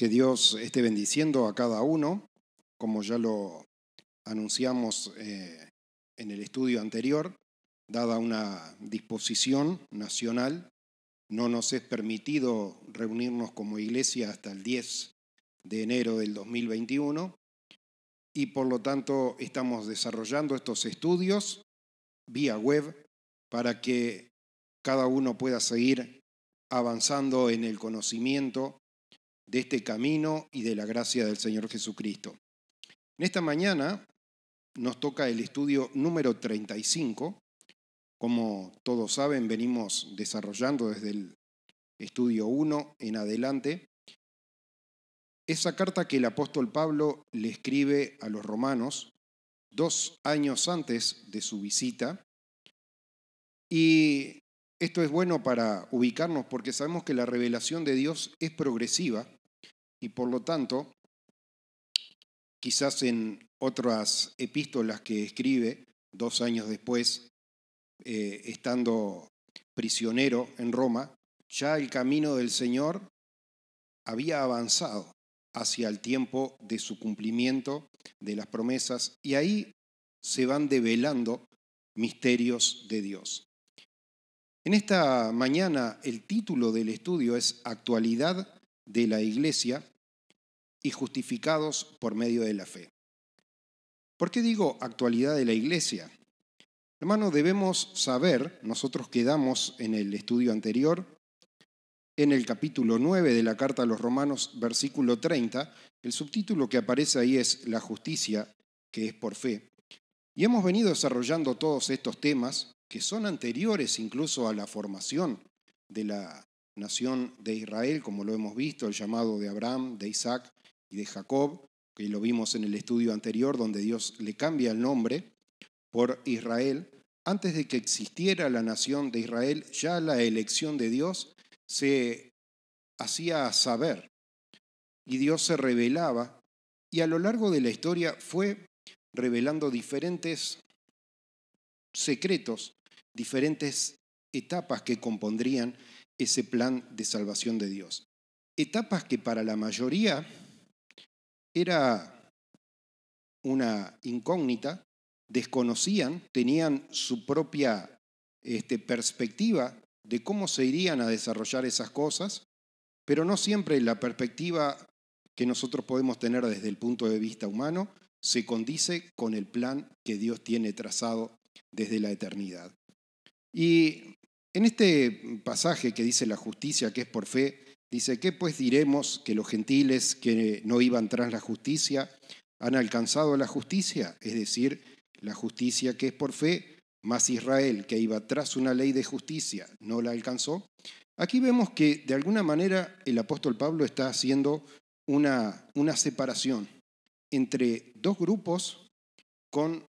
Que Dios esté bendiciendo a cada uno, como ya lo anunciamos eh, en el estudio anterior, dada una disposición nacional, no nos es permitido reunirnos como iglesia hasta el 10 de enero del 2021 y por lo tanto estamos desarrollando estos estudios vía web para que cada uno pueda seguir avanzando en el conocimiento de este camino y de la gracia del Señor Jesucristo. En esta mañana nos toca el estudio número 35. Como todos saben, venimos desarrollando desde el estudio 1 en adelante esa carta que el apóstol Pablo le escribe a los romanos dos años antes de su visita. Y esto es bueno para ubicarnos porque sabemos que la revelación de Dios es progresiva y por lo tanto, quizás en otras epístolas que escribe dos años después, eh, estando prisionero en Roma, ya el camino del Señor había avanzado hacia el tiempo de su cumplimiento de las promesas y ahí se van develando misterios de Dios. En esta mañana el título del estudio es Actualidad de la Iglesia y justificados por medio de la fe. ¿Por qué digo actualidad de la Iglesia? Hermano, debemos saber, nosotros quedamos en el estudio anterior, en el capítulo 9 de la carta a los Romanos, versículo 30, el subtítulo que aparece ahí es La justicia, que es por fe. Y hemos venido desarrollando todos estos temas que son anteriores incluso a la formación de la, nación de Israel, como lo hemos visto, el llamado de Abraham, de Isaac y de Jacob, que lo vimos en el estudio anterior, donde Dios le cambia el nombre por Israel, antes de que existiera la nación de Israel, ya la elección de Dios se hacía saber y Dios se revelaba y a lo largo de la historia fue revelando diferentes secretos, diferentes etapas que compondrían ese plan de salvación de Dios. Etapas que para la mayoría era una incógnita, desconocían, tenían su propia este, perspectiva de cómo se irían a desarrollar esas cosas, pero no siempre la perspectiva que nosotros podemos tener desde el punto de vista humano se condice con el plan que Dios tiene trazado desde la eternidad. Y en este pasaje que dice la justicia, que es por fe, dice, ¿qué pues diremos que los gentiles que no iban tras la justicia han alcanzado la justicia? Es decir, la justicia que es por fe, más Israel que iba tras una ley de justicia no la alcanzó. Aquí vemos que de alguna manera el apóstol Pablo está haciendo una, una separación entre dos grupos con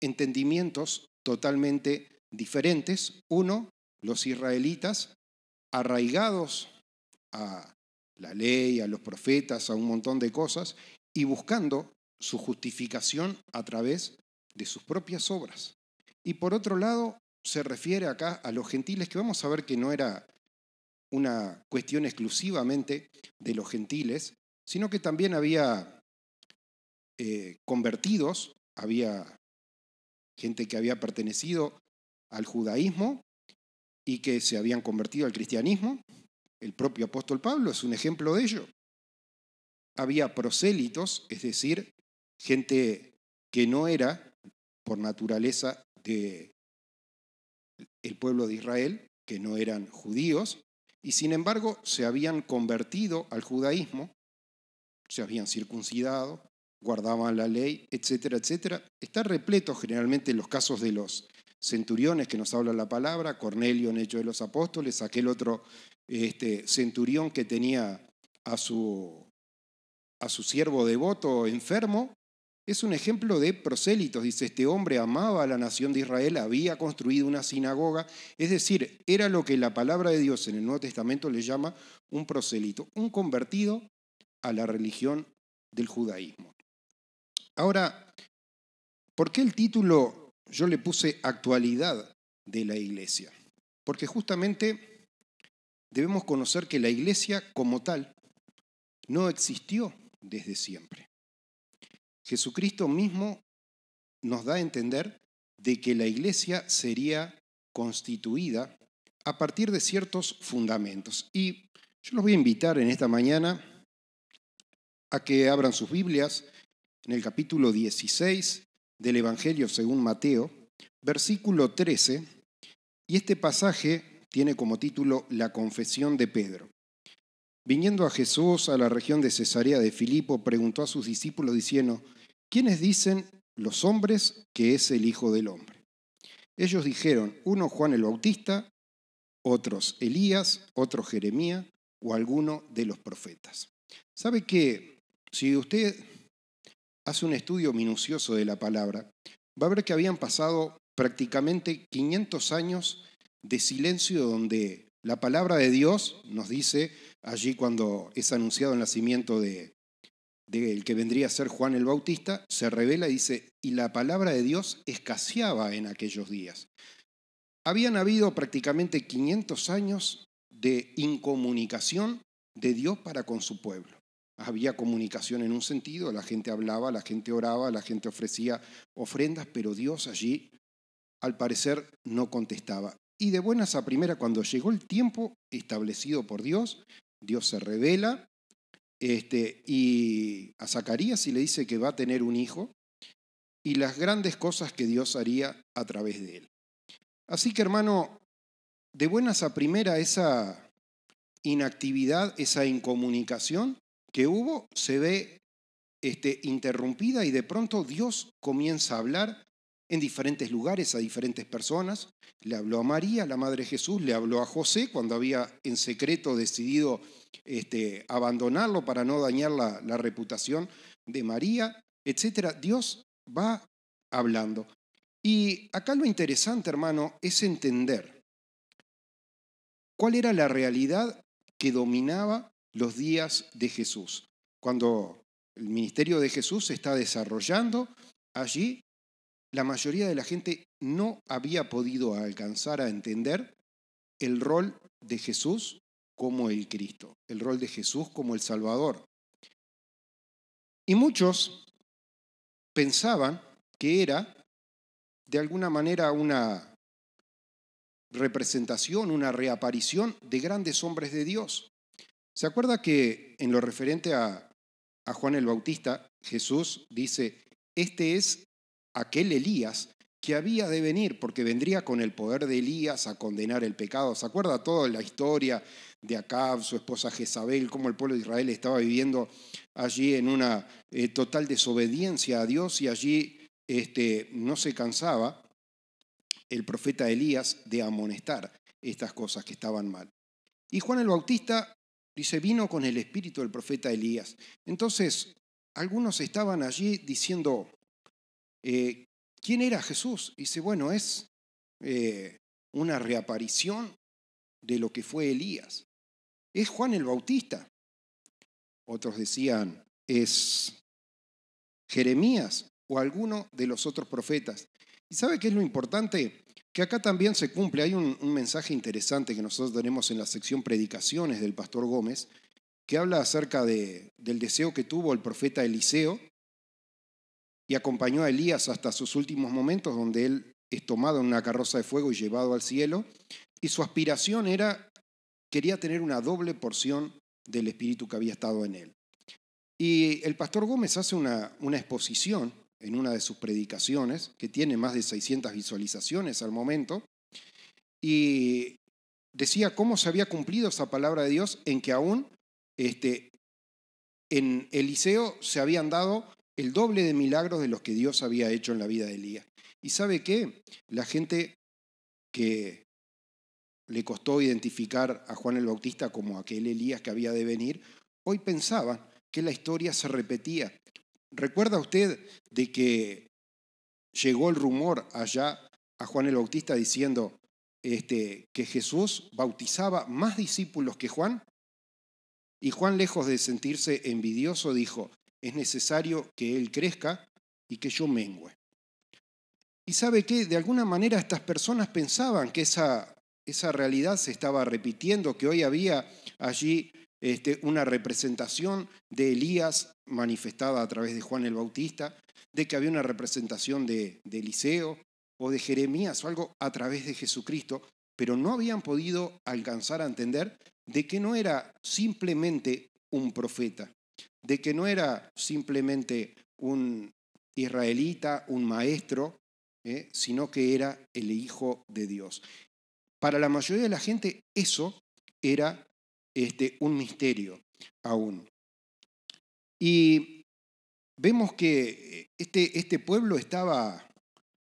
entendimientos totalmente diferentes. Uno, los israelitas, arraigados a la ley, a los profetas, a un montón de cosas, y buscando su justificación a través de sus propias obras. Y por otro lado, se refiere acá a los gentiles, que vamos a ver que no era una cuestión exclusivamente de los gentiles, sino que también había eh, convertidos, había gente que había pertenecido al judaísmo y que se habían convertido al cristianismo. El propio apóstol Pablo es un ejemplo de ello. Había prosélitos, es decir, gente que no era por naturaleza de el pueblo de Israel, que no eran judíos, y sin embargo se habían convertido al judaísmo, se habían circuncidado, guardaban la ley, etcétera, etcétera. Está repleto generalmente los casos de los centuriones que nos habla la palabra, Cornelio en Hechos de los Apóstoles, aquel otro este, centurión que tenía a su, a su siervo devoto enfermo, es un ejemplo de prosélitos. Dice, este hombre amaba a la nación de Israel, había construido una sinagoga, es decir, era lo que la palabra de Dios en el Nuevo Testamento le llama un prosélito, un convertido a la religión del judaísmo. Ahora, ¿por qué el título yo le puse actualidad de la iglesia, porque justamente debemos conocer que la iglesia como tal no existió desde siempre. Jesucristo mismo nos da a entender de que la iglesia sería constituida a partir de ciertos fundamentos. Y yo los voy a invitar en esta mañana a que abran sus Biblias en el capítulo 16 del Evangelio según Mateo, versículo 13, y este pasaje tiene como título La confesión de Pedro. Viniendo a Jesús a la región de Cesarea de Filipo, preguntó a sus discípulos diciendo, ¿quiénes dicen los hombres que es el Hijo del Hombre? Ellos dijeron, uno Juan el Bautista, otros Elías, otro Jeremías o alguno de los profetas. ¿Sabe que si usted hace un estudio minucioso de la palabra, va a ver que habían pasado prácticamente 500 años de silencio donde la palabra de Dios nos dice allí cuando es anunciado el nacimiento de del que vendría a ser Juan el Bautista, se revela y dice, y la palabra de Dios escaseaba en aquellos días. Habían habido prácticamente 500 años de incomunicación de Dios para con su pueblo. Había comunicación en un sentido, la gente hablaba, la gente oraba, la gente ofrecía ofrendas, pero Dios allí, al parecer, no contestaba. Y de buenas a primera, cuando llegó el tiempo establecido por Dios, Dios se revela este, y a Zacarías y le dice que va a tener un hijo y las grandes cosas que Dios haría a través de él. Así que hermano, de buenas a primera esa inactividad, esa incomunicación, que hubo se ve este, interrumpida y de pronto Dios comienza a hablar en diferentes lugares a diferentes personas. Le habló a María, la Madre Jesús, le habló a José cuando había en secreto decidido este, abandonarlo para no dañar la, la reputación de María, etc. Dios va hablando. Y acá lo interesante, hermano, es entender cuál era la realidad que dominaba los días de Jesús. Cuando el ministerio de Jesús se está desarrollando allí, la mayoría de la gente no había podido alcanzar a entender el rol de Jesús como el Cristo, el rol de Jesús como el Salvador. Y muchos pensaban que era de alguna manera una representación, una reaparición de grandes hombres de Dios. ¿Se acuerda que en lo referente a, Juan el Bautista, Jesús dice, este es aquel Elías que había de venir, porque vendría con el poder de Elías a condenar el pecado. ¿Se acuerda toda la historia de Acab, su esposa Jezabel, cómo el pueblo de Israel estaba viviendo allí en una eh, total desobediencia a Dios y allí este, no se cansaba el profeta Elías de amonestar estas cosas que estaban mal? Y Juan el Bautista Dice, vino con el espíritu del profeta Elías. Entonces, algunos estaban allí diciendo, eh, ¿quién era Jesús? Dice, bueno, es eh, una reaparición de lo que fue Elías. Es Juan el Bautista. Otros decían, es Jeremías o alguno de los otros profetas. ¿Y sabe qué es lo importante? que acá también se cumple. Hay un, mensaje interesante que nosotros tenemos en la sección Predicaciones del Pastor Gómez, que habla acerca del deseo que tuvo el profeta Eliseo y acompañó a Elías hasta sus últimos momentos, donde él es tomado en una carroza de fuego y llevado al cielo. Y su aspiración era, quería tener una doble porción del espíritu que había estado en él. Y el pastor Gómez hace una, una exposición en una de sus predicaciones, que tiene más de 600 visualizaciones al momento, y decía cómo se había cumplido esa palabra de Dios en que aún este, en Eliseo se habían dado el doble de milagros de los que Dios había hecho en la vida de Elías. ¿Y sabe qué? La gente que le costó identificar a Juan el Bautista como aquel Elías que había de venir, hoy pensaba que la historia se repetía ¿Recuerda usted de que llegó el rumor allá a Juan el Bautista diciendo este, que Jesús bautizaba más discípulos que Juan? Y Juan, lejos de sentirse envidioso, dijo, es necesario que Él crezca y que yo mengüe. Y sabe que de alguna manera estas personas pensaban que esa, esa realidad se estaba repitiendo, que hoy había allí este, una representación de Elías manifestada a través de Juan el Bautista, de que había una representación de, Eliseo o de Jeremías o algo a través de Jesucristo, pero no habían podido alcanzar a entender de que no era simplemente un profeta, de que no era simplemente un israelita, un maestro, ¿eh? sino que era el Hijo de Dios. Para la mayoría de la gente eso era este, un misterio aún. Y vemos que eh, este, este pueblo estaba,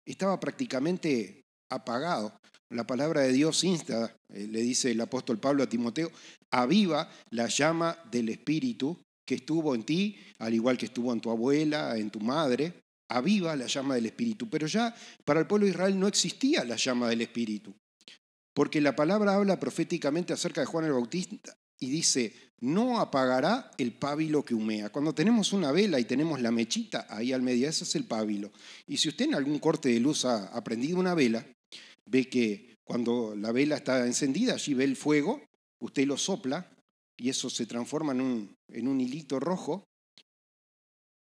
estaba prácticamente apagado. La palabra de Dios insta, eh, le dice el apóstol Pablo a Timoteo, aviva la llama del Espíritu que estuvo en ti, al igual que estuvo en tu abuela, en tu madre, aviva la llama del Espíritu. Pero ya para el pueblo de Israel no existía la llama del Espíritu. Porque la palabra habla proféticamente acerca de Juan el Bautista y dice, no apagará el pábilo que humea. Cuando tenemos una vela y tenemos la mechita ahí al medio, ese es el pábilo. Y si usted en algún corte de luz ha aprendido una vela, ve que cuando la vela está encendida, allí ve el fuego, usted lo sopla y eso se transforma en un, en un hilito rojo,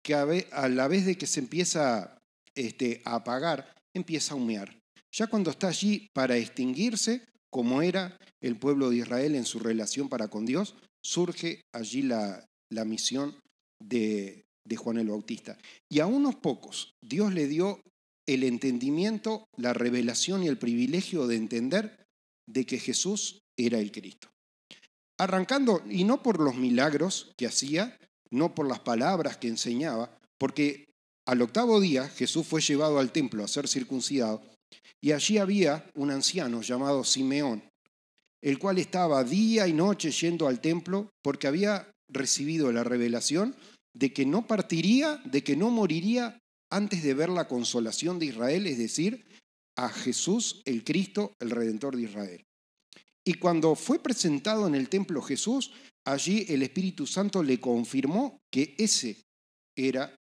que a, la vez de que se empieza este, a apagar, empieza a humear ya cuando está allí para extinguirse, como era el pueblo de Israel en su relación para con Dios, surge allí la, misión de Juan el Bautista. Y a unos pocos Dios le dio el entendimiento, la revelación y el privilegio de entender de que Jesús era el Cristo. Arrancando, y no por los milagros que hacía, no por las palabras que enseñaba, porque al octavo día Jesús fue llevado al templo a ser circuncidado y allí había un anciano llamado Simeón, el cual estaba día y noche yendo al templo porque había recibido la revelación de que no partiría, de que no moriría antes de ver la consolación de Israel, es decir, a Jesús el Cristo, el Redentor de Israel. Y cuando fue presentado en el templo Jesús, allí el Espíritu Santo le confirmó que ese era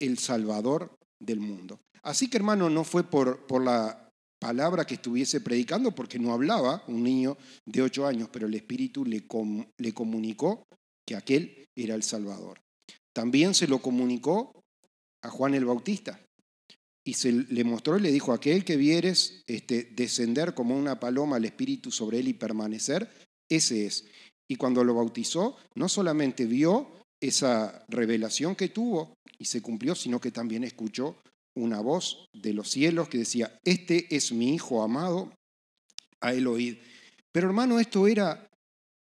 el Salvador del mundo. Así que hermano, no fue por, por la palabra que estuviese predicando, porque no hablaba un niño de ocho años, pero el Espíritu le, le comunicó que aquel era el Salvador. También se lo comunicó a Juan el Bautista y se le mostró y le dijo, aquel que vieres este, descender como una paloma al Espíritu sobre él y permanecer, ese es. Y cuando lo bautizó, no solamente vio esa revelación que tuvo y se cumplió, sino que también escuchó una voz de los cielos que decía, este es mi Hijo amado, a él oíd. Pero hermano, esto era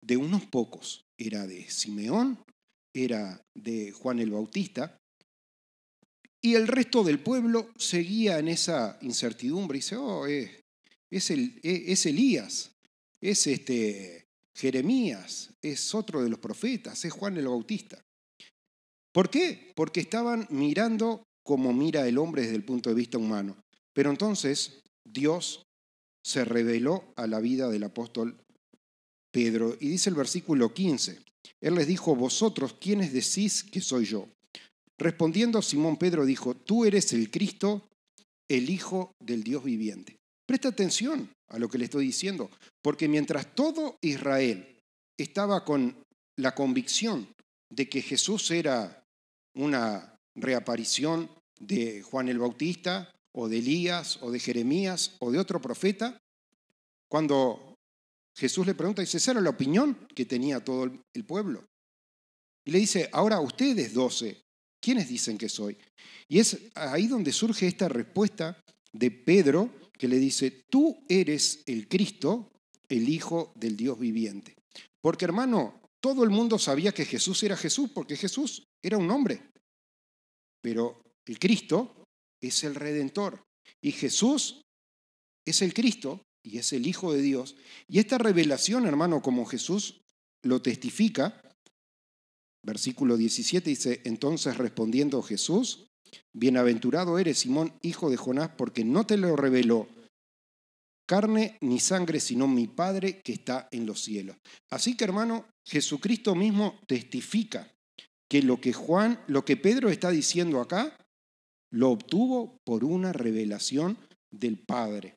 de unos pocos, era de Simeón, era de Juan el Bautista, y el resto del pueblo seguía en esa incertidumbre y dice, oh, es, eh, es, el, eh, es Elías, es este Jeremías, es otro de los profetas, es Juan el Bautista. ¿Por qué? Porque estaban mirando como mira el hombre desde el punto de vista humano. Pero entonces Dios se reveló a la vida del apóstol Pedro y dice el versículo 15, él les dijo, vosotros, ¿quiénes decís que soy yo? Respondiendo Simón Pedro dijo, tú eres el Cristo, el Hijo del Dios viviente. Presta atención a lo que le estoy diciendo, porque mientras todo Israel estaba con la convicción de que Jesús era una reaparición de Juan el Bautista o de Elías o de Jeremías o de otro profeta, cuando Jesús le pregunta, dice, esa era la opinión que tenía todo el pueblo. Y le dice, ahora ustedes doce, ¿quiénes dicen que soy? Y es ahí donde surge esta respuesta de Pedro que le dice, tú eres el Cristo, el Hijo del Dios viviente. Porque hermano, todo el mundo sabía que Jesús era Jesús, porque Jesús era un hombre. Pero el Cristo es el Redentor y Jesús es el Cristo y es el Hijo de Dios. Y esta revelación, hermano, como Jesús lo testifica, versículo 17 dice, entonces respondiendo Jesús, bienaventurado eres Simón, hijo de Jonás, porque no te lo reveló carne ni sangre, sino mi Padre que está en los cielos. Así que, hermano, Jesucristo mismo testifica que lo que Juan, lo que Pedro está diciendo acá, lo obtuvo por una revelación del Padre.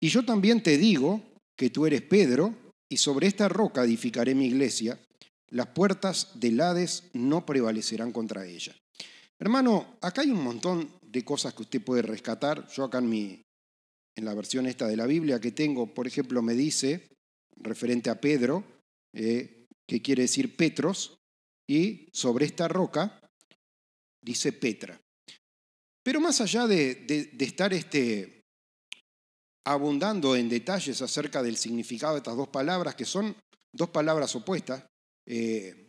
Y yo también te digo que tú eres Pedro, y sobre esta roca edificaré mi iglesia, las puertas del Hades no prevalecerán contra ella. Hermano, acá hay un montón de cosas que usted puede rescatar. Yo acá en, en la versión esta de la Biblia que tengo, por ejemplo, me dice, referente a Pedro, eh, que quiere decir Petros, y sobre esta roca dice Petra. Pero más allá de, estar este, abundando en detalles acerca del significado de estas dos palabras, que son dos palabras opuestas, eh,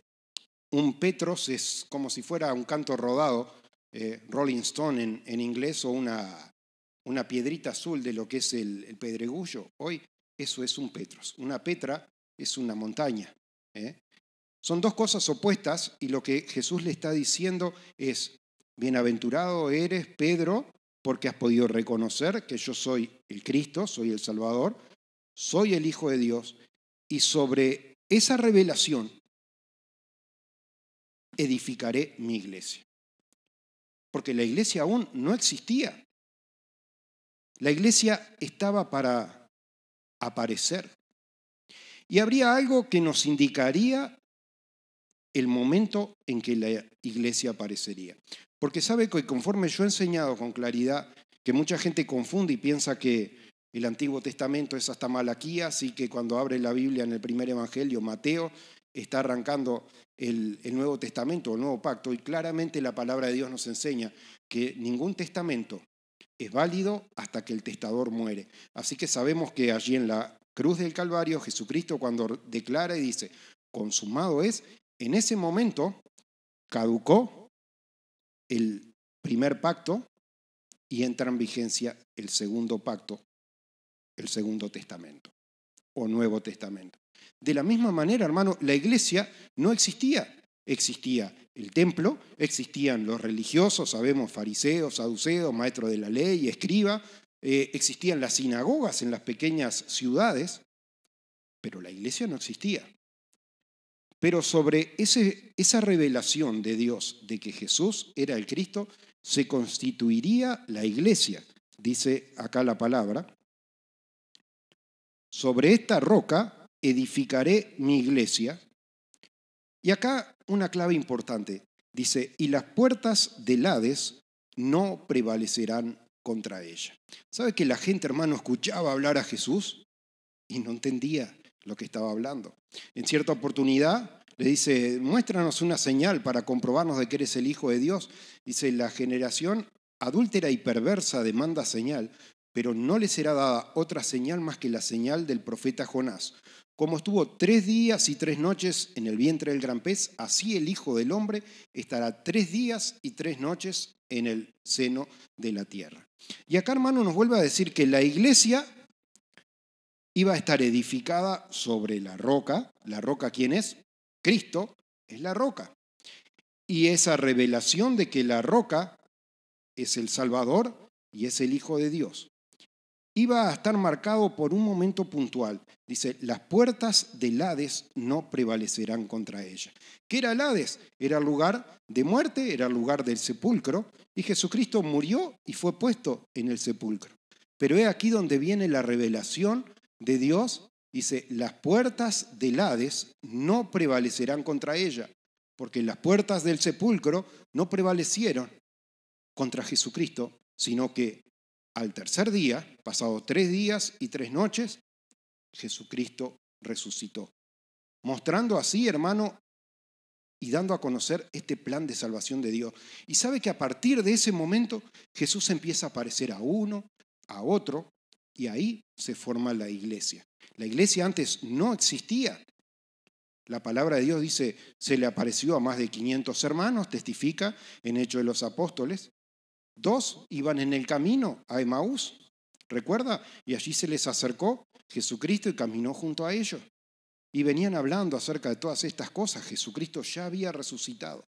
un Petros es como si fuera un canto rodado, eh, Rolling Stone en, en, inglés, o una, una piedrita azul de lo que es el, el, pedregullo. Hoy eso es un Petros. Una Petra es una montaña. ¿eh? Son dos cosas opuestas y lo que Jesús le está diciendo es, bienaventurado eres, Pedro, porque has podido reconocer que yo soy el Cristo, soy el Salvador, soy el Hijo de Dios. Y sobre esa revelación edificaré mi iglesia. Porque la iglesia aún no existía. La iglesia estaba para aparecer. Y habría algo que nos indicaría el momento en que la iglesia aparecería. Porque sabe que conforme yo he enseñado con claridad que mucha gente confunde y piensa que el Antiguo Testamento es hasta Malaquías así que cuando abre la Biblia en el primer Evangelio, Mateo, está arrancando el, el Nuevo Testamento, el Nuevo Pacto, y claramente la palabra de Dios nos enseña que ningún testamento es válido hasta que el testador muere. Así que sabemos que allí en la cruz del Calvario, Jesucristo cuando declara y dice, consumado es, en ese momento caducó el primer pacto y entra en vigencia el segundo pacto, el segundo testamento o Nuevo Testamento. De la misma manera, hermano, la iglesia no existía. Existía el templo, existían los religiosos, sabemos, fariseos, saduceos, maestros de la ley, escriba, eh, existían las sinagogas en las pequeñas ciudades, pero la iglesia no existía. Pero sobre esa revelación de Dios de que Jesús era el Cristo, se constituiría la iglesia, dice acá la palabra. Sobre esta roca edificaré mi iglesia. Y acá una clave importante. Dice, y las puertas del Hades no prevalecerán contra ella. ¿Sabe que la gente, hermano, escuchaba hablar a Jesús y no entendía? lo que estaba hablando. En cierta oportunidad le dice, muéstranos una señal para comprobarnos de que eres el Hijo de Dios. Dice, la generación adúltera y perversa demanda señal, pero no le será dada otra señal más que la señal del profeta Jonás. Como estuvo tres días y tres noches en el vientre del gran pez, así el Hijo del Hombre estará tres días y tres noches en el seno de la tierra. Y acá, hermano, nos vuelve a decir que la iglesia iba a estar edificada sobre la roca. ¿La roca quién es? Cristo es la roca. Y esa revelación de que la roca es el Salvador y es el Hijo de Dios iba a estar marcado por un momento puntual. Dice, las puertas del Hades no prevalecerán contra ella. ¿Qué era el Hades? Era el lugar de muerte, era el lugar del sepulcro, y Jesucristo murió y fue puesto en el sepulcro. Pero he aquí donde viene la revelación de Dios, dice, las puertas del Hades no prevalecerán contra ella, porque las puertas del sepulcro no prevalecieron contra Jesucristo, sino que al tercer día, pasado tres días y tres noches, Jesucristo resucitó. Mostrando así, hermano, y dando a conocer este plan de salvación de Dios. Y sabe que a partir de ese momento Jesús empieza a aparecer a uno, a otro, y ahí se forma la iglesia. La iglesia antes no existía. La palabra de Dios dice, se le apareció a más de 500 hermanos, testifica en Hechos de los Apóstoles. Dos iban en el camino a Emaús, recuerda, y allí se les acercó Jesucristo y caminó junto a ellos. Y venían hablando acerca de todas estas cosas. Jesucristo ya había resucitado.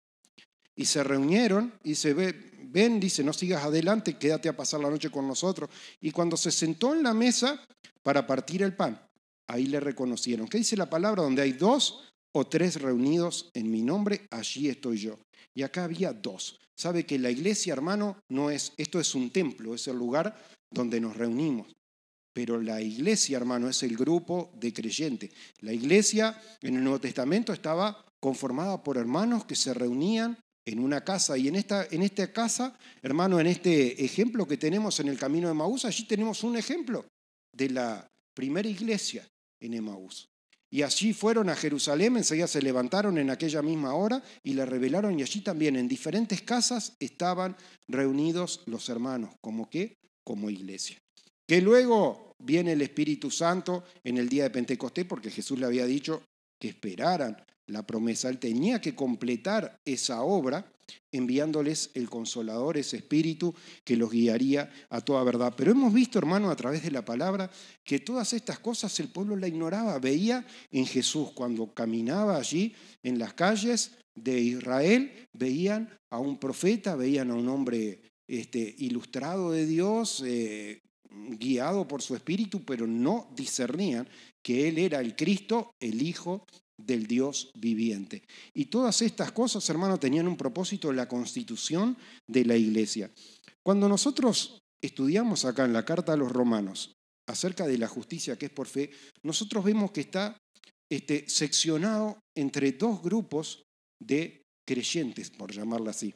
Y se reunieron y se ve, ven, dice, no sigas adelante, quédate a pasar la noche con nosotros. Y cuando se sentó en la mesa para partir el pan, ahí le reconocieron. ¿Qué dice la palabra? Donde hay dos o tres reunidos en mi nombre, allí estoy yo. Y acá había dos. Sabe que la iglesia, hermano, no es, esto es un templo, es el lugar donde nos reunimos. Pero la iglesia, hermano, es el grupo de creyentes. La iglesia en el Nuevo Testamento estaba conformada por hermanos que se reunían en una casa. Y en esta, en esta casa, hermano, en este ejemplo que tenemos en el camino de Maús, allí tenemos un ejemplo de la primera iglesia en Emaús. Y allí fueron a Jerusalén, enseguida se levantaron en aquella misma hora y la revelaron y allí también en diferentes casas estaban reunidos los hermanos, como que como iglesia. Que luego viene el Espíritu Santo en el día de Pentecostés, porque Jesús le había dicho que esperaran la promesa. Él tenía que completar esa obra enviándoles el consolador, ese espíritu que los guiaría a toda verdad. Pero hemos visto, hermano, a través de la palabra, que todas estas cosas el pueblo la ignoraba, veía en Jesús cuando caminaba allí en las calles de Israel, veían a un profeta, veían a un hombre este, ilustrado de Dios, eh, guiado por su espíritu, pero no discernían que Él era el Cristo, el Hijo del Dios viviente. Y todas estas cosas, hermano, tenían un propósito en la constitución de la iglesia. Cuando nosotros estudiamos acá en la carta a los romanos acerca de la justicia que es por fe, nosotros vemos que está este, seccionado entre dos grupos de creyentes, por llamarla así.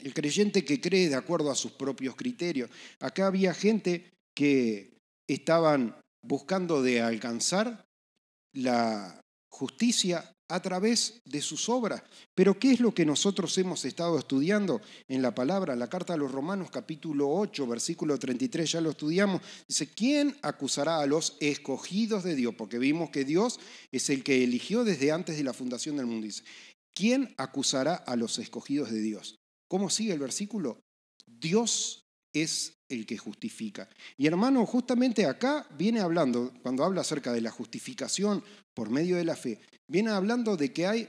El creyente que cree de acuerdo a sus propios criterios. Acá había gente que estaban buscando de alcanzar la, justicia a través de sus obras. Pero ¿qué es lo que nosotros hemos estado estudiando en la palabra, la carta a los Romanos capítulo 8, versículo 33, ya lo estudiamos? Dice, ¿quién acusará a los escogidos de Dios? Porque vimos que Dios es el que eligió desde antes de la fundación del mundo. Dice, ¿quién acusará a los escogidos de Dios? ¿Cómo sigue el versículo? Dios es el que justifica. Y hermano, justamente acá viene hablando, cuando habla acerca de la justificación por medio de la fe, viene hablando de que hay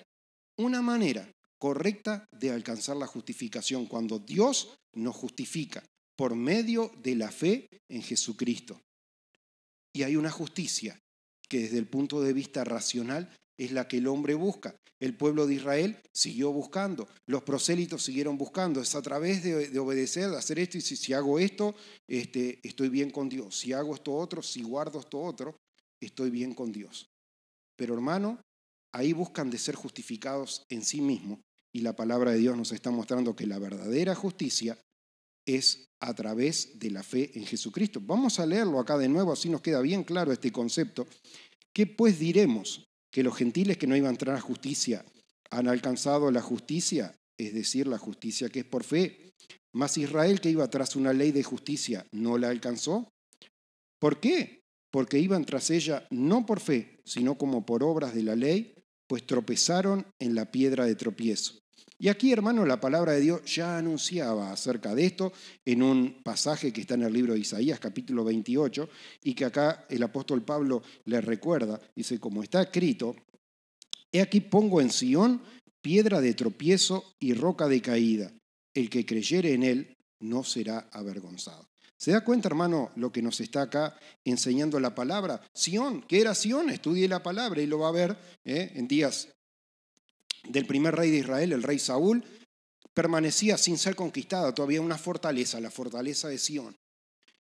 una manera correcta de alcanzar la justificación, cuando Dios nos justifica por medio de la fe en Jesucristo. Y hay una justicia que desde el punto de vista racional es la que el hombre busca. El pueblo de Israel siguió buscando, los prosélitos siguieron buscando. Es a través de, obedecer, de hacer esto, y si, hago esto, este, estoy bien con Dios. Si hago esto otro, si guardo esto otro, estoy bien con Dios. Pero hermano, ahí buscan de ser justificados en sí mismos. Y la palabra de Dios nos está mostrando que la verdadera justicia es a través de la fe en Jesucristo. Vamos a leerlo acá de nuevo, así nos queda bien claro este concepto. ¿Qué pues diremos? que los gentiles que no iban tras entrar justicia han alcanzado la justicia, es decir, la justicia que es por fe. Más Israel que iba tras una ley de justicia no la alcanzó. ¿Por qué? Porque iban tras ella no por fe, sino como por obras de la ley, pues tropezaron en la piedra de tropiezo. Y aquí, hermano, la palabra de Dios ya anunciaba acerca de esto en un pasaje que está en el libro de Isaías, capítulo 28, y que acá el apóstol Pablo le recuerda, dice, como está escrito, he aquí pongo en Sión piedra de tropiezo y roca de caída. El que creyere en él no será avergonzado. ¿Se da cuenta, hermano, lo que nos está acá enseñando la palabra? Sión, ¿qué era Sión? Estudie la palabra y lo va a ver ¿eh? en días del primer rey de Israel, el rey Saúl, permanecía sin ser conquistada, todavía una fortaleza, la fortaleza de Sión.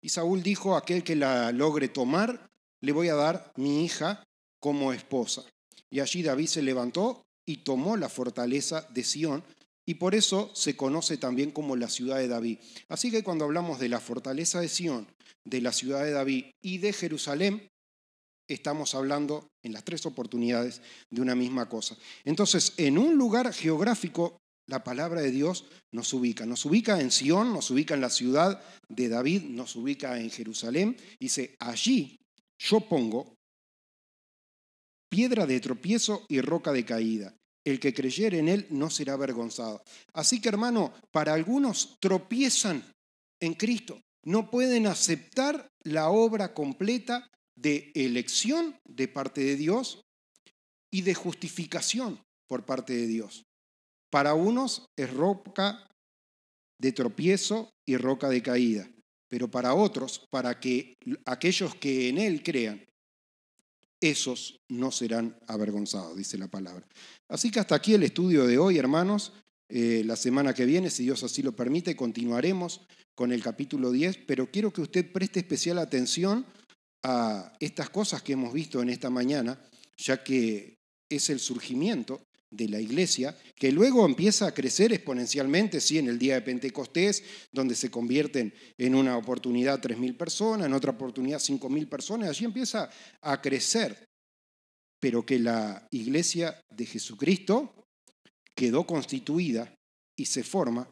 Y Saúl dijo, aquel que la logre tomar, le voy a dar mi hija como esposa. Y allí David se levantó y tomó la fortaleza de Sión, y por eso se conoce también como la ciudad de David. Así que cuando hablamos de la fortaleza de Sión, de la ciudad de David y de Jerusalén, estamos hablando en las tres oportunidades de una misma cosa. Entonces, en un lugar geográfico, la palabra de Dios nos ubica. Nos ubica en Sión, nos ubica en la ciudad de David, nos ubica en Jerusalén. Dice, allí yo pongo piedra de tropiezo y roca de caída. El que creyere en él no será avergonzado. Así que hermano, para algunos tropiezan en Cristo. No pueden aceptar la obra completa de elección de parte de Dios y de justificación por parte de Dios. Para unos es roca de tropiezo y roca de caída, pero para otros, para que aquellos que en Él crean, esos no serán avergonzados, dice la palabra. Así que hasta aquí el estudio de hoy, hermanos. Eh, la semana que viene, si Dios así lo permite, continuaremos con el capítulo 10, pero quiero que usted preste especial atención a estas cosas que hemos visto en esta mañana, ya que es el surgimiento de la iglesia, que luego empieza a crecer exponencialmente, sí, en el día de Pentecostés, donde se convierten en una oportunidad 3.000 personas, en otra oportunidad 5.000 personas, allí empieza a crecer, pero que la iglesia de Jesucristo quedó constituida y se forma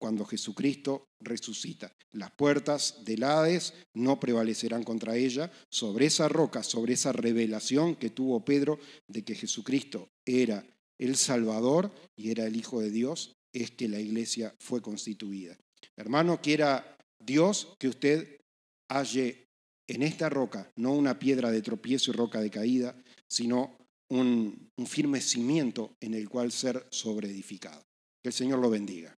cuando Jesucristo resucita. Las puertas del Hades no prevalecerán contra ella. Sobre esa roca, sobre esa revelación que tuvo Pedro de que Jesucristo era el Salvador y era el Hijo de Dios, es que la iglesia fue constituida. Hermano, quiera Dios que usted halle en esta roca no una piedra de tropiezo y roca de caída, sino un, firme cimiento en el cual ser sobreedificado. Que el Señor lo bendiga.